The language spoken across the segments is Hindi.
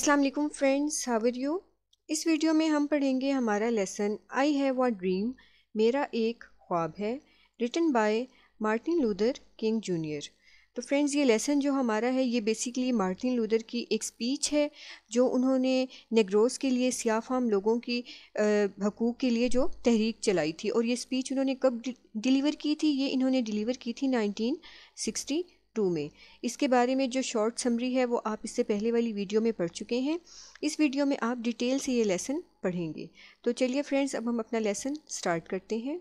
असलम फ्रेंड्स हावर यू इस वीडियो में हम पढ़ेंगे हमारा lesson I have a dream मेरा एक ख्वाब है written by Martin Luther King Junior तो फ्रेंड्स ये लेसन जो हमारा है ये बेसिकली मार्टिन लूदर की एक स्पीच है जो उन्होंने नेग्रोस के लिए सियाफाम लोगों की हकूक़ के लिए जो तहरीक चलाई थी और ये स्पीच उन्होंने कब डिलीवर की थी ये इन्होंने डिलीवर की थी नाइनटीन टू में इसके बारे में जो शॉर्ट समरी है वो आप इससे पहले वाली वीडियो में पढ़ चुके हैं इस वीडियो में आप डिटेल से ये लेसन पढ़ेंगे तो चलिए फ्रेंड्स अब हम अपना लेसन स्टार्ट करते हैं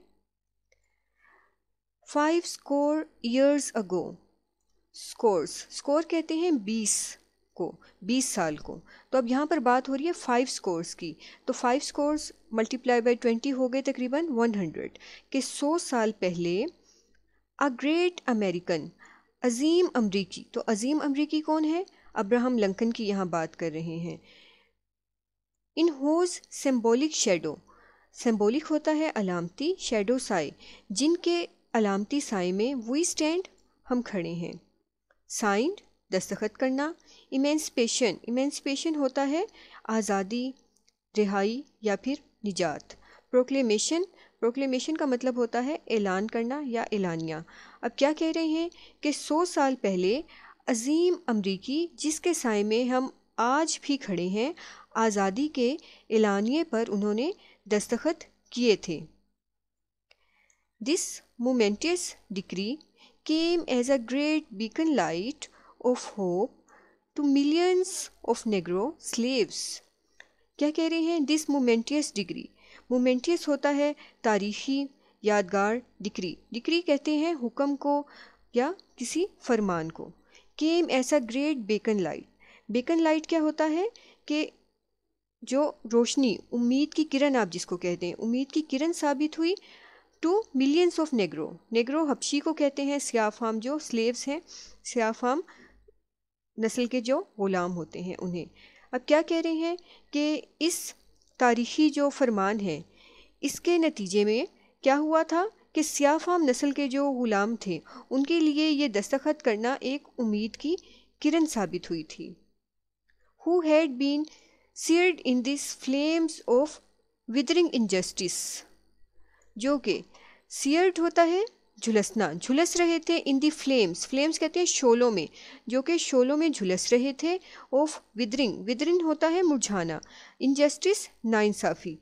five score years ago scores score कहते हैं बीस को बीस साल को तो अब यहाँ पर बात हो रही है फाइव स्कोर्स की तो five scores multiply by twenty हो गए तकरीबन वन हंड्रेड के सौ साल पहले अ ग्रेट अमेरिकन अज़ीम अमरीकी तो अज़ीम अमरीकी कौन है अब्राहम लंकन की यहाँ बात कर रहे हैं in whose symbolic shadow symbolic होता है अलामती शेडो साए जिनके अलामती साए में वी स्टैंड हम खड़े हैं साइन दस्तखत करना इमेंसपेशन इमेंसपेशन होता है आज़ादी रिहाई या फिर निजात प्रोक्लेमेशन प्रोक्लेमेशन का मतलब होता है ऐलान करना या ऐलानिया अब क्या कह रहे हैं कि सौ साल पहले अजीम अमरीकी जिसके साय में हम आज भी खड़े हैं आज़ादी के एलानिए पर उन्होंने दस्तखत किए थे this momentous decree came as a great beacon light of hope to millions of Negro slaves क्या कह रहे हैं दिस मोमेंटियस डिग्री मोमेंटियस होता है तारीखी यादगार डिक्री डिक्री कहते हैं हुक्म को या किसी फरमान को केम ऐसा great beacon light beacon light क्या होता है कि जो रोशनी उम्मीद की किरण आप जिसको कहते हैं उम्मीद की किरण साबित हुई to millions of Negro Negro हबशी को कहते हैं सियाफाम जो स्लेव्स हैं सियाफाम नस्ल के जो ग़ुलाम होते हैं उन्हें अब क्या कह रहे हैं कि इस तारीख़ी जो फरमान है इसके नतीजे में क्या हुआ था कि सिया नस्ल के जो ग़ुलाम थे उनके लिए ये दस्तखत करना एक उम्मीद की किरण साबित हुई थी who had been seared in this flames of withering injustice जो कि सीयर्ड होता है झुलसना झुलस रहे थे इन दी फ्लेम्स फ्लेम्स कहते हैं शोलों में जो कि शोलों में झुलस रहे थे ऑफ विदरिंग विदरिंग होता है मुरझाना इनजस्टिस नाइंसाफ़ी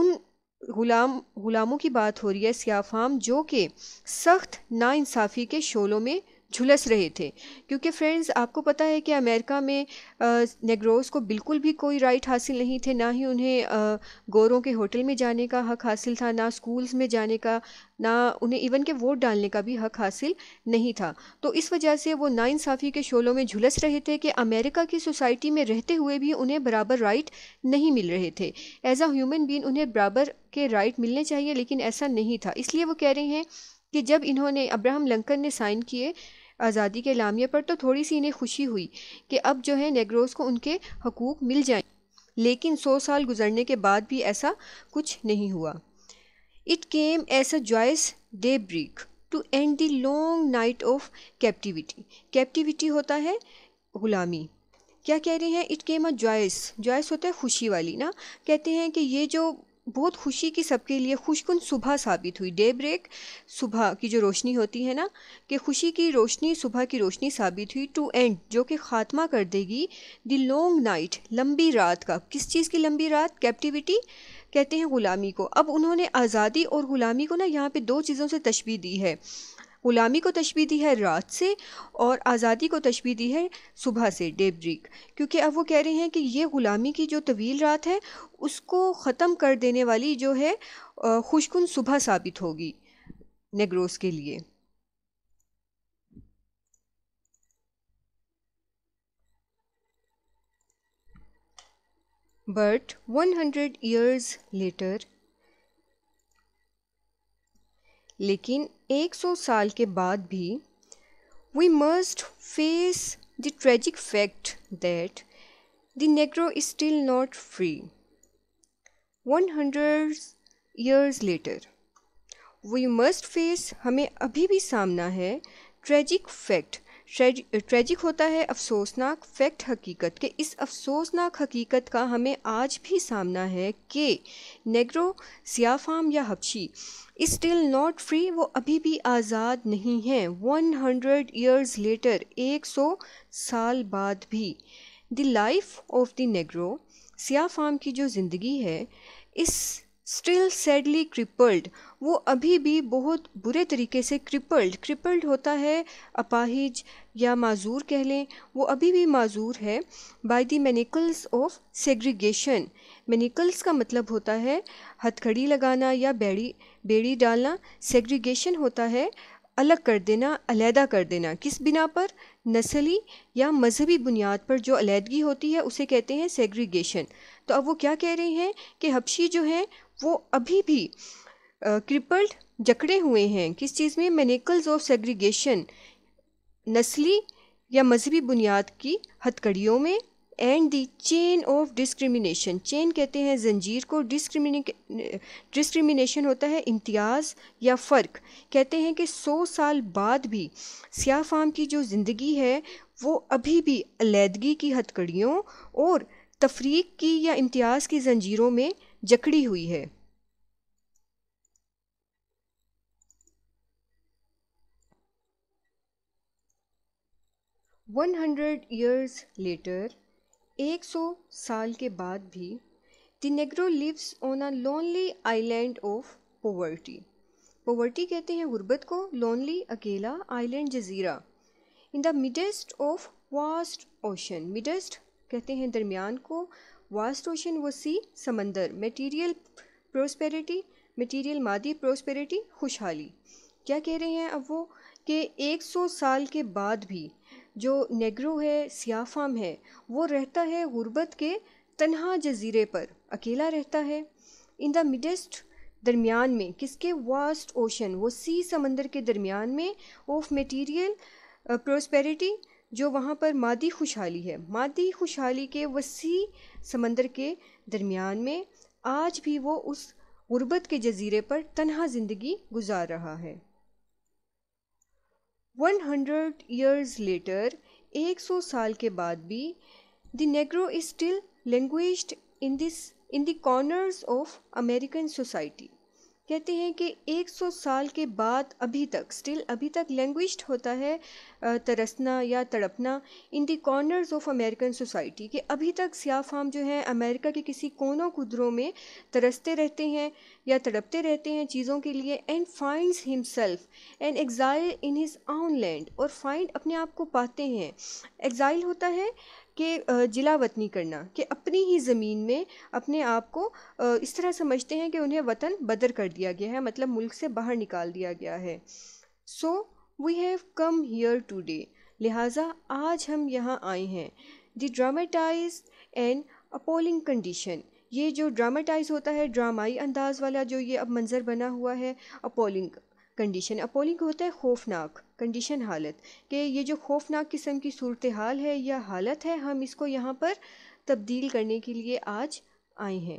उन गुलाम गुलामों की बात हो रही है सियाफाम जो कि सख्त नाइंसाफ़ी के शोलों में झुलस रहे थे क्योंकि फ्रेंड्स आपको पता है कि अमेरिका में नेग्रोस को बिल्कुल भी कोई राइट हासिल नहीं थे ना ही उन्हें गोरों के होटल में जाने का हक हासिल था ना स्कूल्स में जाने का ना उन्हें इवन के वोट डालने का भी हक हासिल नहीं था तो इस वजह से वो नाइंसाफ़ी के शोलों में झुलस रहे थे कि अमेरिका की सोसाइटी में रहते हुए भी उन्हें बराबर राइट नहीं मिल रहे थे एज अ ह्यूमन बीन उन्हें बराबर के राइट मिलने चाहिए लेकिन ऐसा नहीं था इसलिए वो कह रहे हैं कि जब इन्होंने अब्राहम लंकन ने साइन किए आज़ादी के लामे पर तो थोड़ी सी इन्हें खुशी हुई कि अब जो है नेग्रोज़ को उनके हकूक़ मिल जाए लेकिन सौ साल गुजरने के बाद भी ऐसा कुछ नहीं हुआ it came as a joyous daybreak to end the long night of captivity captivity होता है गुलामी क्या कह रहे हैं it came a joyous joyous होता है खुशी वाली ना कहते हैं कि ये जो बहुत खुशी की सबके लिए खुशकुन सुबह साबित हुई डे ब्रेक सुबह की जो रोशनी होती है ना कि खुशी की रोशनी सुबह की रोशनी साबित हुई टू एंड जो कि ख़ात्मा कर देगी द लॉन्ग नाइट लंबी रात का किस चीज़ की लंबी रात कैप्टिविटी कहते हैं ग़ुलामी को अब उन्होंने आज़ादी और ग़ुलामी को ना यहाँ पे दो चीज़ों से तशबी दी है ग़ुलामी को तशबी दी है रात से और आज़ादी को तशबी दी है सुबह से डे ब्रिक क्योंकि अब वो कह रहे हैं कि ये ग़ुलामी की जो तवील रात है उसको ख़त्म कर देने वाली जो है खुशकुन सुबह साबित होगी नेग्रोस के लिए वन 100 ईयर्स लेटर लेकिन 100 साल के बाद भी we must face the tragic fact that the Negro is still not free. 100 years later, we must face हमें अभी भी सामना है tragic fact ट्रेजिक uh, होता है अफसोसनाक फैक्ट हकीकत के इस अफसोसनाक हकीकत का हमें आज भी सामना है कि नेग्रो सियाफाम या हबशी स्टिल नॉट फ्री वो अभी भी आज़ाद नहीं हैं वन हंड्रेड ईयर्स लेटर एक सौ साल बाद भी the life of the Negro सियाफाम की जो ज़िंदगी है इस स्टिल सैडली क्रिपल्ड वो अभी भी बहुत बुरे तरीके से क्रिपल्ड क्रिपल्ड होता है अपाहिज या माजूर कह लें वो अभी भी माजूर है by the manacles of segregation manacles का मतलब होता है हथखड़ी लगाना या बेड़ी बेड़ी डालना सेग्रीगेशन होता है अलग कर देना अलहदा कर देना किस बिना पर नस्ली या मजहबी बुनियाद पर जो अलीहदगी होती है उसे कहते हैं सेग्रीगेशन तो अब वो क्या कह रहे हैं कि हबशी जो हैं वो अभी भी क्रिपल्ड जकड़े हुए हैं किस चीज़ में मैनिकल्स ऑफ सेग्रीगेशन नस्ली या मजहबी बुनियाद की हथकड़ियों में and the chain of discrimination chain कहते हैं जंजीर को डिस्क्रिमिनेशन होता है इम्तियाज़ या फ़र्क कहते हैं कि सौ साल बाद भी सियाह फाम की जो ज़िंदगी है वो अभी भी अलीदगी की हथकड़ियों और तफरीक की या इम्तियाज़ की जंजीरों में जकड़ी हुई है वन हंड्रेड ईयर्स लेटर एक सौ साल के बाद भी the Negro lives on a lonely island of poverty poverty कहते हैं गुर्बत को लोनली अकेला आइलैंड जजीरा in the midst of vast ocean midst कहते हैं दरमियान को वास्ट ओशन सी समंदर मटीरियल प्रोस्पेरिटी मटीरियल मादी प्रोस्पेरिटी खुशहाली क्या कह रहे हैं अब वो कि 100 साल के बाद भी जो नेग्रो है सियाफाम है वो रहता है गुरबत के तनहा जजीरे पर अकेला रहता है इन द मिडेस्ट दरमियान में किसके वास्ट ओशन वो सी समंदर के दरमियान में ऑफ मटेरियल प्रोस्पेरिटी जो वहाँ पर मादी खुशहाली है मादी खुशहाली के वसी समंदर के दरमियान में आज भी वो उस गुर्बत के जजीरे पर तनहा ज़िंदगी गुजार रहा है 100 years later 100 साल के बाद भी the negro is still languished in this in the corners of american society कहते हैं कि 100 साल के बाद अभी तक स्टिल अभी तक लैंग्विश्ड होता है तरसना या तड़पना in the corners of American society कि अभी तक सियाफाम जो है अमेरिका के किसी कोनों कुदरों में तरसते रहते हैं या तड़पते रहते हैं चीज़ों के लिए and finds himself and exile in his own land और फाइंड अपने आप को पाते हैं एग्ज़ाइल होता है के जिला वतनी करना कि अपनी ही ज़मीन में अपने आप को इस तरह समझते हैं कि उन्हें वतन बदर कर दिया गया है मतलब मुल्क से बाहर निकाल दिया गया है so we have come here today लिहाजा आज हम यहाँ आए हैं the dramatize and appalling condition ये जो ड्रामेटाइज होता है ड्रामाई अंदाज वाला जो ये अब मंज़र बना हुआ है अपोलिंग कंडीशन अपोलिंग होता है खौफनाक कंडीशन हालत कि ये जो खौफनाक किस्म की सूरत हाल है या हालत है हम इसको यहाँ पर तब्दील करने के लिए आज आए हैं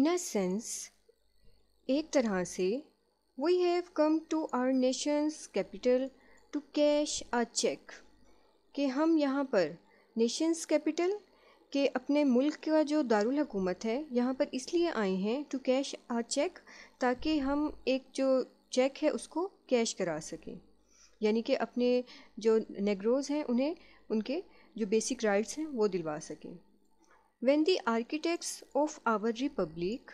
इन अ सेंस एक तरह से we have come to our nation's capital to cash a cheque कि हम यहाँ पर नेशंस कैपिटल कि अपने मुल्क का जो दारुल हकूमत है यहाँ पर इसलिए आए हैं टू कैश आ चेक ताकि हम एक जो चेक है उसको कैश करा सकें यानी कि अपने जो नेग्रोज़ हैं उन्हें उनके जो बेसिक राइट्स हैं वो दिलवा सकें when the architects of our republic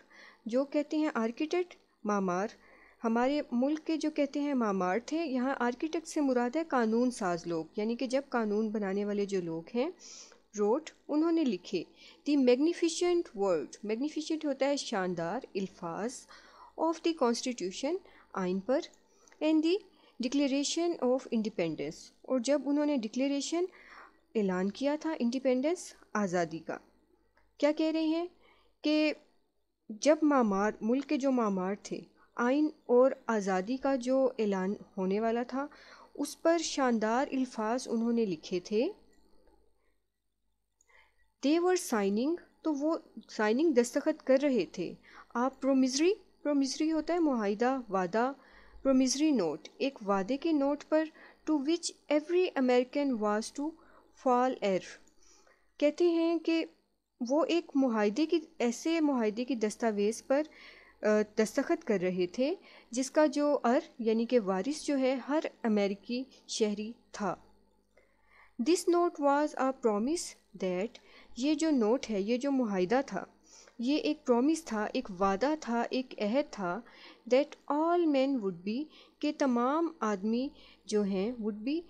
जो कहते हैं आर्किटेक्ट मामार हमारे मुल्क के जो कहते हैं मामार थे यहाँ आर्किटेक्ट से मुराद है कानून साज लोग यानी कि जब कानून बनाने वाले जो लोग हैं रोट उन्होंने लिखे दी मैग्निफिशेंट वर्ड मैग्निफिशेंट होता है शानदार अल्फाज ऑफ द कॉन्स्टिट्यूशन आइन पर and the Declaration of Independence और जब उन्होंने डिक्लेरेशन ऐलान किया था इंडिपेंडेंस आज़ादी का क्या कह रहे हैं कि जब मामार मुल्क के जो मामार थे आइन और आज़ादी का जो ऐलान होने वाला था उस पर शानदार अल्फाज उन्होंने लिखे थे दे वर साइनिंग तो वो साइनिंग दस्तखत कर रहे थे आप प्रोमिजरी प्रोमिजरी होता है माहिदा वादा प्रोमिजरी नोट एक वादे के नोट पर to which every American was to fall heir कहते हैं कि वो एक माहदे की ऐसे माहदे की दस्तावेज़ पर दस्तखत कर रहे थे जिसका जो अर यानी कि वारिस जो है हर अमेरिकी शहरी था this note was a promise that ये जो नोट है ये जो माहिदा था ये एक प्रॉमिस था एक वादा था एक अहद था that all man would be के तमाम आदमी जो हैं वुड बी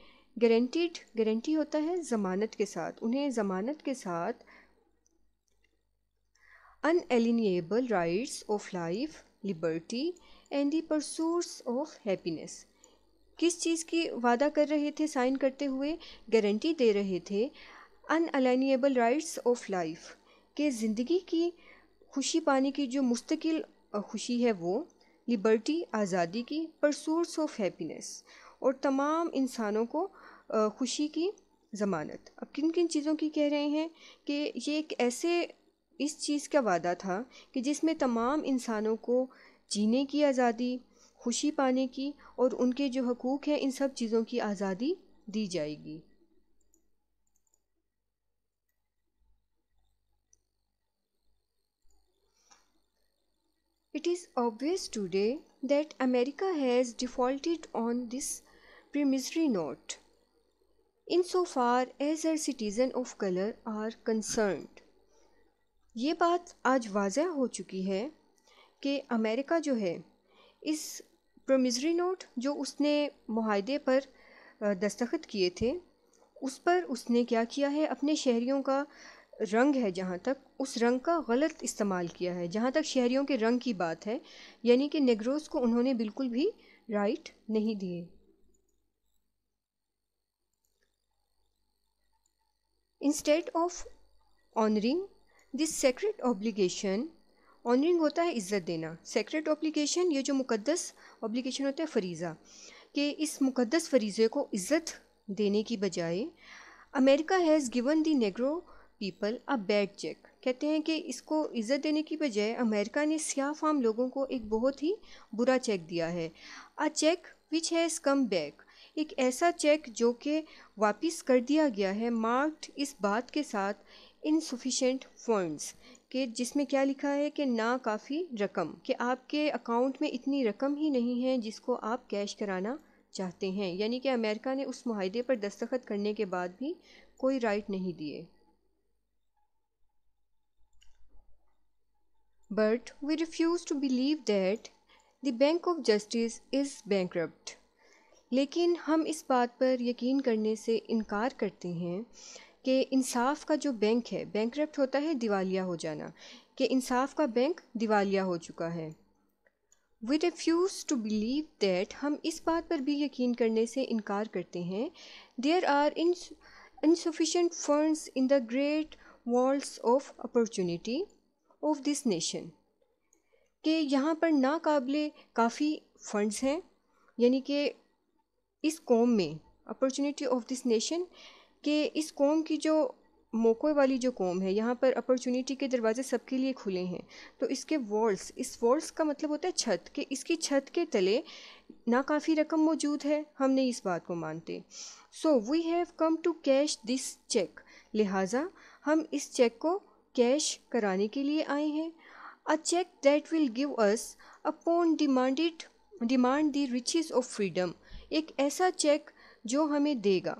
गारंटीड गारंटी होता है ज़मानत के साथ उन्हें ज़मानत के साथ unalienable rights of life liberty and the pursuit of happiness किस चीज़ की वादा कर रहे थे साइन करते हुए गारंटी दे रहे थे अनअलाइनेबल राइट्स ऑफ लाइफ के ज़िंदगी की खुशी पाने की जो मुस्तकिल खुशी है वो लिबर्टी आज़ादी की परसोर्स ऑफ हैप्पीनेस और तमाम इंसानों को खुशी की ज़मानत अब किन किन चीज़ों की कह रहे हैं कि ये एक ऐसे इस चीज़ का वादा था कि जिसमें तमाम इंसानों को जीने की आज़ादी खुशी पाने की और उनके जो हकूक़ हैं इन सब चीज़ों की आज़ादी दी जाएगी It is obvious today that America has defaulted on this promissory note in so far as her citizen of color are concerned. ये बात आज वाजह हो चुकी है कि अमेरिका जो है इस प्रोमिजरी नोट जो उसने माहदे पर दस्तखत किए थे उस पर उसने क्या किया है अपने शहरीों का रंग है जहाँ तक उस रंग का गलत इस्तेमाल किया है जहाँ तक शहरीों के रंग की बात है यानी कि नेग्रोस को उन्होंने बिल्कुल भी राइट नहीं दिए instead of honouring this sacred obligation honouring होता है इज़्ज़त देना सेक्रेट ऑब्लिगेशन ये जो मुकद्दस ऑब्लिगेशन होता है फरीज़ा कि इस मुकद्दस फरीज़े को इज़्ज़त देने की बजाय America has given the Negro people a bad cheque कहते हैं कि इसको इज़्ज़त देने की बजाय अमेरिका ने सियाह फाम लोगों को एक बहुत ही बुरा चेक दिया है a cheque which has come back एक ऐसा चेक जो कि वापस कर दिया गया है मार्क्ड इस बात के साथ इनसफिशेंट फंड्स के जिसमें क्या लिखा है कि ना काफ़ी रकम कि आपके अकाउंट में इतनी रकम ही नहीं है जिसको आप कैश कराना चाहते हैं यानी कि अमेरिका ने उस माहे पर दस्तखत करने के बाद भी कोई राइट नहीं दिए But we refuse to believe that the bank of justice is bankrupt. लेकिन हम इस बात पर यकीन करने से इनकार करते हैं कि इंसाफ का जो बैंक है बैंकरप्ट होता है दिवालिया हो जाना कि इंसाफ का बैंक दिवालिया हो चुका है we refuse to believe that हम इस बात पर भी यकीन करने से इनकार करते हैं there are in insufficient in in the great walls of of this nation कि यहाँ पर नाकबले काफ़ी फंड्स हैं यानी कि इस कौम में अपॉर्चुनिटी ऑफ दिस नेशन के इस कौम की जो मौक़े वाली जो कौम है यहाँ पर अपॉर्चुनिटी के दरवाज़े सबके लिए खुले हैं तो इसके वॉल्स इस वॉल्स का मतलब होता है छत कि इसकी छत के तले ना काफ़ी रकम मौजूद है हम नहीं इस बात को मानते so we have come to cash this cheque लिहाजा हम इस चेक को कैश कराने के लिए आए हैं a cheque that will give us upon demanded demand the riches of freedom एक ऐसा चेक जो हमें देगा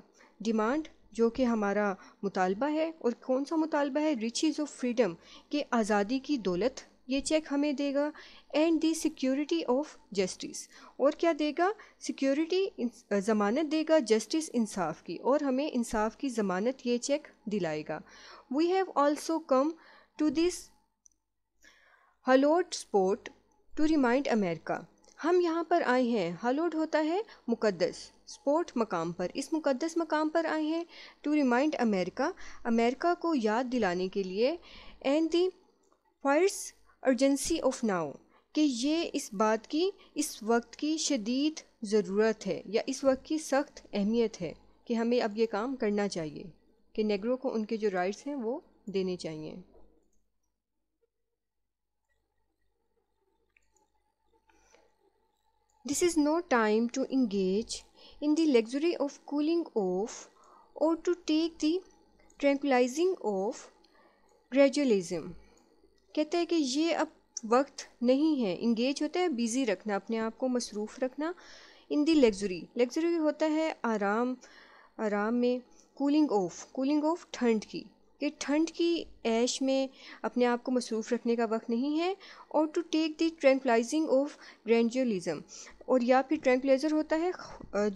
डिमांड जो कि हमारा मुतालबा है और कौन सा मुतालबा है रिचेज ऑफ फ्रीडम के आज़ादी की दौलत ये चेक हमें देगा and the security of justice और क्या देगा सिक्योरिटी ज़मानत देगा जस्टिस इंसाफ की और हमें इंसाफ की ज़मानत ये चेक दिलाएगा we have also come to this hallowed spot to remind America हम यहाँ पर आए हैं हलोड होता है मुकद्दस स्पोर्ट मकाम पर इस मुकद्दस मकाम पर आए हैं टू रिमाइंड अमेरिका अमेरिका को याद दिलाने के लिए and the first urgency of now कि ये इस बात की इस वक्त की शदीद ज़रूरत है या इस वक्त की सख्त अहमियत है कि हमें अब ये काम करना चाहिए कि नेगरों को उनके जो राइट्स हैं वो देने चाहिए this is no time to engage in the luxury of cooling off or to take the tranquillising of gradualism कहते हैं कि ये अब वक्त नहीं है इंगेज होता है बिज़ी रखना अपने आप को मसरूफ़ रखना इन दी लग्जरी लग्जरी होता है आराम आराम में कूलिंग ऑफ कूलिंग ऑफ ठंड की कि ठंड की ऐश में अपने आप को मसरूफ़ रखने का वक्त नहीं है और to take the tranquillising of gradualism और या फिर ट्रैंक्लेजर होता है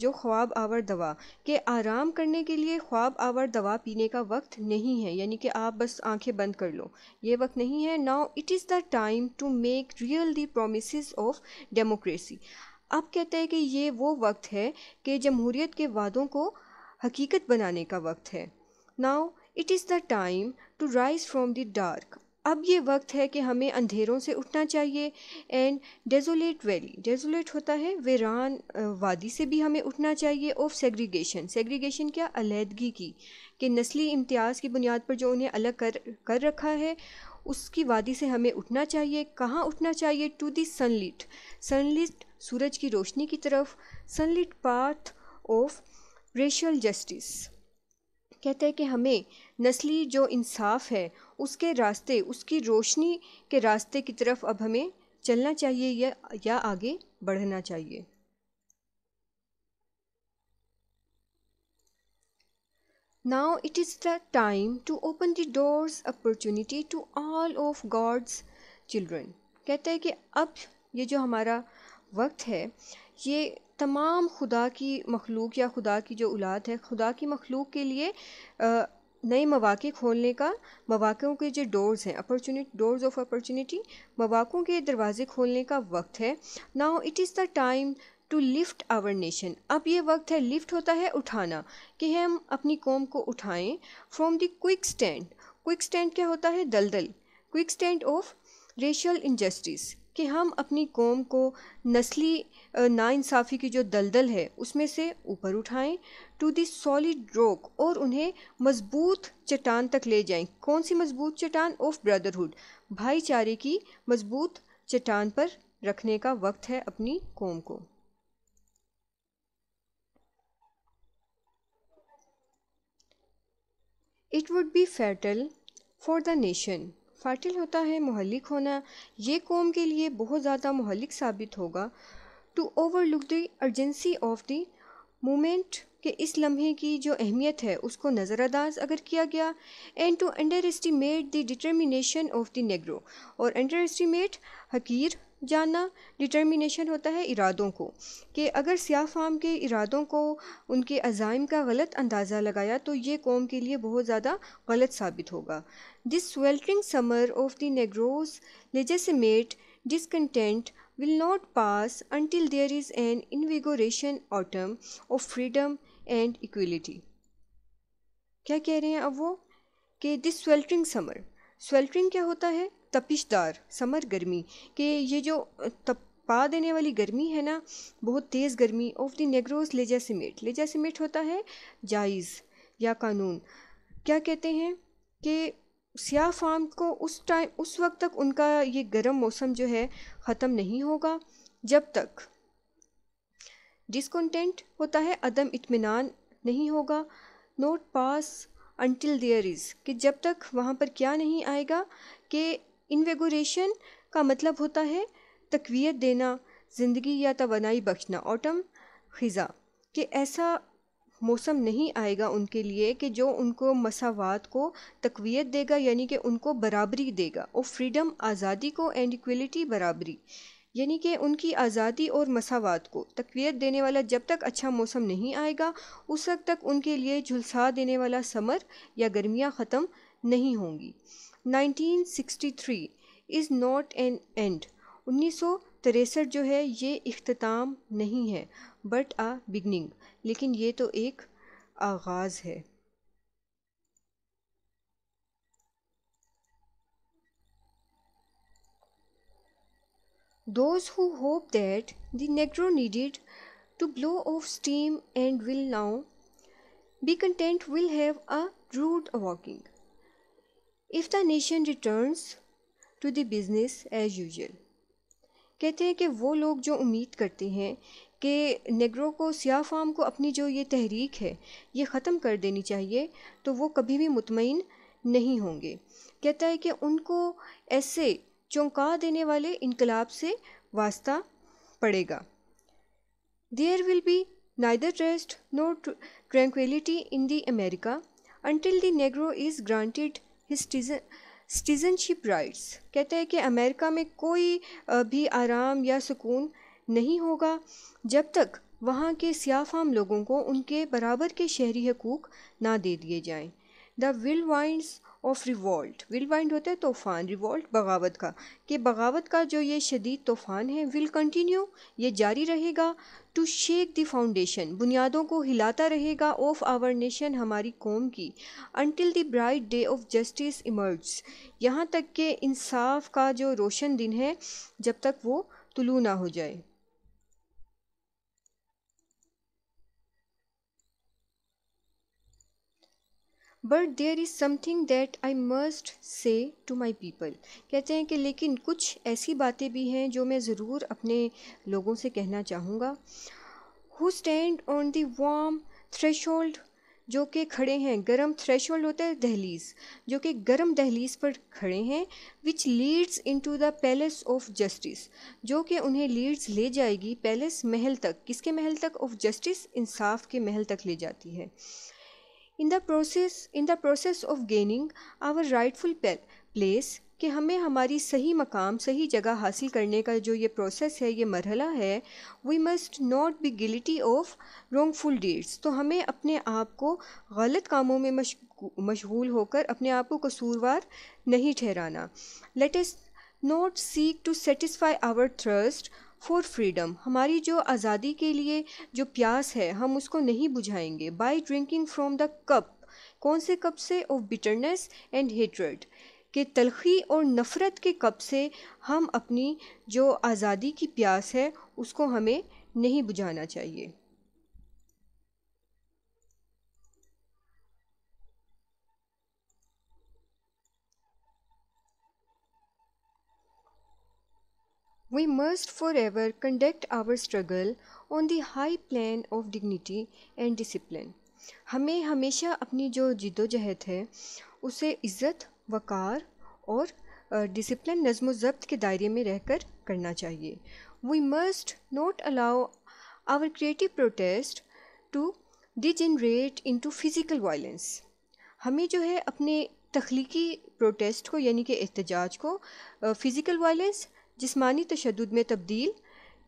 जो ख्वाब आवर दवा के आराम करने के लिए ख्वाब आवर दवा पीने का वक्त नहीं है यानी कि आप बस आंखें बंद कर लो ये वक्त नहीं है now it is the time to make real the promise of democracy अब कहते हैं कि ये वो वक्त है कि जमहूरीत के वादों को हकीकत बनाने का वक्त है now it is the time to rise from the dark अब ये वक्त है कि हमें अंधेरों से उठना चाहिए एंड डेजोलेट वैली डेजोलेट होता है वीरान वादी से भी हमें उठना चाहिए ऑफ सेग्रीगेशन सेग्रीगेशन क्या अलीहदगी की कि नस्ली इम्तियाज़ की बुनियाद पर जो उन्हें अलग कर कर रखा है उसकी वादी से हमें उठना चाहिए कहाँ उठना चाहिए टू दी सनलिट सनलिट सूरज की रोशनी की तरफ sunlit path of racial justice कहते हैं कि हमें नस्ली जो इंसाफ है उसके रास्ते उसकी रोशनी के रास्ते की तरफ अब हमें चलना चाहिए या, या आगे बढ़ना चाहिए now it is the time to open the doors opportunity to all of God's children कहते हैं कि अब ये जो हमारा वक्त है ये तमाम खुदा की मखलूक या खुदा की जो औलाद है खुदा की मखलूक के लिए नए मौाक़े खोलने का मौाक़ों के जो डोर्स हैं अपॉर्चुनिटी डोर्स ऑफ अपॉर्चुनिटी मौाक़ों के दरवाज़े खोलने का वक्त है now it is the time to lift our nation अब ये वक्त है लिफ्ट होता है उठाना कि हम अपनी कौम को उठाएं from the quicksand quicksand क्या होता है दलदल quicksand of racial injustice कि हम अपनी कौम को नस्ली नाइंसाफ़ी की जो दलदल है उसमें से ऊपर उठाएं टू दी सॉलिड रॉक और उन्हें मजबूत चट्टान तक ले जाएं कौन सी मजबूत चट्टान ऑफ ब्रदरहुड भाईचारे की मजबूत चट्टान पर रखने का वक्त है अपनी कौम को it would be fatal for the nation fatal होता है महलिक होना ये कौम के लिए बहुत ज़्यादा महलिक साबित होगा to overlook the urgency of the moment के इस लम्हे की जो अहमियत है उसको नज़रअंदाज अगर किया गया and to underestimate the determination of the Negro और अंडर एस्टिमेट हकीर जानना डिटर्मिनेशन होता है इरादों को कि अगर सियाह फाम के इरादों को उनके अज़ाइम का गलत अंदाज़ा लगाया तो ये कौम के लिए बहुत ज़्यादा गलत साबित होगा this sweltering summer of the Negro's legitimate discontent will not pass until there is an invigoration autumn of freedom and equality क्या कह रहे हैं अब वो कि दिस स्वेल्टरिंग समर स्वेल्टरिंग क्या होता है तपिशदार समर गर्मी कि ये जो तपा देने वाली गर्मी है ना बहुत तेज़ गर्मी ऑफ द नेग्रोस लेजा सिमेट लेजा होता है जायज़ या कानून क्या कहते हैं कि सिया फार्म को उस टाइम उस वक्त तक उनका ये गर्म मौसम जो है ख़त्म नहीं होगा जब तक डिसकन्टेंट होता है अदम इतमान नहीं होगा not pass until there is कि जब तक वहाँ पर क्या नहीं आएगा कि इन्वेगोरेशन का मतलब होता है तकवीत देना ज़िंदगी या तोनाई बख्शना ऑटम ख़ज़ा कि ऐसा मौसम नहीं आएगा उनके लिए कि जो उनको मसावत को तकवीत देगा यानी कि उनको बराबरी देगा और फ्रीडम आज़ादी को एंड इक्वलिटी बराबरी यानी कि उनकी आज़ादी और मसावत को तकवीत देने वाला जब तक अच्छा मौसम नहीं आएगा उस वक्त तक उनके लिए झुलसा देने वाला समर या गर्मियाँ ख़त्म नहीं होंगी 1963 इज़ नॉट एन एंड उन्नीस जो है ये अख्ताम नहीं है बट आ बिगनिंग लेकिन ये तो एक आगाज़ है those who hope that the negro needed to blow off steam and will now be content will have a rude awakening if the nation returns to the business as usual कहते हैं कि वो लोग जो उम्मीद करते हैं कि नेगरो को सियाह फाम को अपनी जो ये तहरीक है ये ख़त्म कर देनी चाहिए तो वो कभी भी मुतमिन नहीं होंगे कहता है कि उनको ऐसे चौंका देने वाले इनकलाब से वास्ता पड़ेगा there will be neither rest no tranquillity in the America until the the is is हिस्टिजन सिटीज़नशिप राइट्स कहते हैं कि अमेरिका में कोई भी आराम या सुकून नहीं होगा जब तक वहाँ के सियाफाम लोगों को उनके बराबर के शहरी हकूक़ ना दे दिए जाएं the whirlwinds of revolt whirlwind होता है तूफ़ान रिवॉल्ट बगावत का कि बगावत का जो ये शदीद तूफ़ान है विल कंटिन्यू ये जारी रहेगा टू शेक द फाउंडेशन बुनियादों को हिलाता रहेगा ऑफ आवर नेशन हमारी कौम की until the bright day of justice emerge यहाँ तक कि इंसाफ का जो रोशन दिन है जब तक वो तुलू ना हो जाए but there is something that I must say to my people कहते हैं कि लेकिन कुछ ऐसी बातें भी हैं जो मैं ज़रूर अपने लोगों से कहना चाहूँगा who stand on the warm threshold जो कि खड़े हैं गर्म थ्रेश होल्ड होता है दहलीज़ जो कि गर्म दहलीज़ पर खड़े हैं which leads into the palace of justice जो कि उन्हें लीड्स ले जाएगी पैलेस महल तक किसके महल तक ऑफ जस्टिस इंसाफ के महल तक ले जाती है in the process in the process of gaining our rightful place कि हमें हमारी सही मकाम सही जगह हासिल करने का जो ये प्रोसेस है ये मरहला है we must not be guilty of wrongful deeds तो हमें अपने आप को गलत कामों में मशगूल होकर अपने आप को कसूरवार नहीं ठहराना let us not seek to satisfy our thirst for freedom हमारी जो आज़ादी के लिए जो प्यास है हम उसको नहीं बुझाएंगे by drinking from the cup कौन से कप से ऑफ बिटरनेस एंड हेटरेड के तलखी और नफ़रत के कप से हम अपनी जो आज़ादी की प्यास है उसको हमें नहीं बुझाना चाहिए We must forever conduct our struggle on the high plane of dignity and discipline. हमें हमेशा अपनी जो जिदोजहद है उसे इज़्ज़त वक़ार और डिसिप्लिन नज़म ज़ब्त के दायरे में रहकर करना चाहिए we must not allow our creative protest to degenerate to physical violence हमें जो है अपने तख्लीकी प्रोटेस्ट को यानी कि एहतजाज को फ़िज़िकल वायलेंस जिसमानी तशद में तब्दील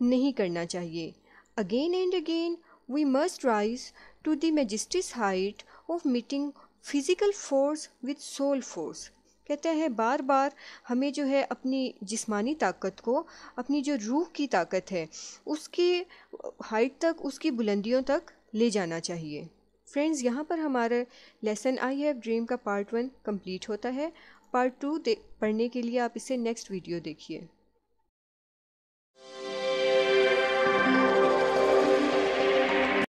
नहीं करना चाहिए again and again we must rise to the majestic height of meeting physical force with soul force कहते हैं बार बार हमें जो है अपनी जिस्मानी ताकत को अपनी जो रूह की ताकत है उसकी हाइट तक उसकी बुलंदियों तक ले जाना चाहिए फ्रेंड्स यहाँ पर हमारा लेसन आई हैव ड्रीम का पार्ट वन कंप्लीट होता है पार्ट टू पढ़ने के लिए आप इसे नेक्स्ट वीडियो देखिए